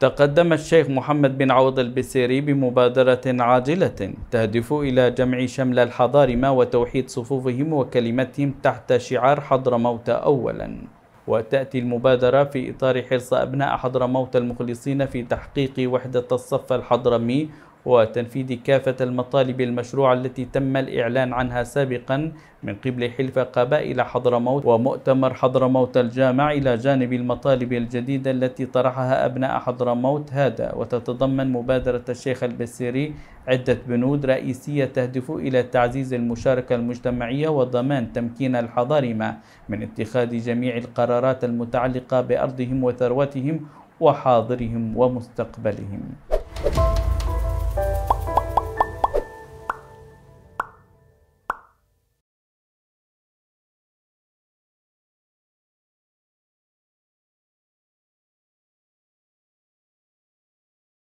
تقدم الشيخ محمد بن عوض البسيري بمبادرة عاجلة تهدف إلى جمع شمل الحضارمة وتوحيد صفوفهم وكلمتهم تحت شعار حضرموت أولاً وتأتي المبادرة في إطار حرص أبناء حضرموت المخلصين في تحقيق وحدة الصف الحضرمي وتنفيذ كافة المطالب المشروعة التي تم الإعلان عنها سابقا من قبل حلف قبائل حضرموت ومؤتمر حضرموت الجامع إلى جانب المطالب الجديدة التي طرحها أبناء حضرموت هذا وتتضمن مبادرة الشيخ البسيري عدة بنود رئيسية تهدف إلى تعزيز المشاركة المجتمعية وضمان تمكين الحضارمة من اتخاذ جميع القرارات المتعلقة بأرضهم وثروتهم وحاضرهم ومستقبلهم.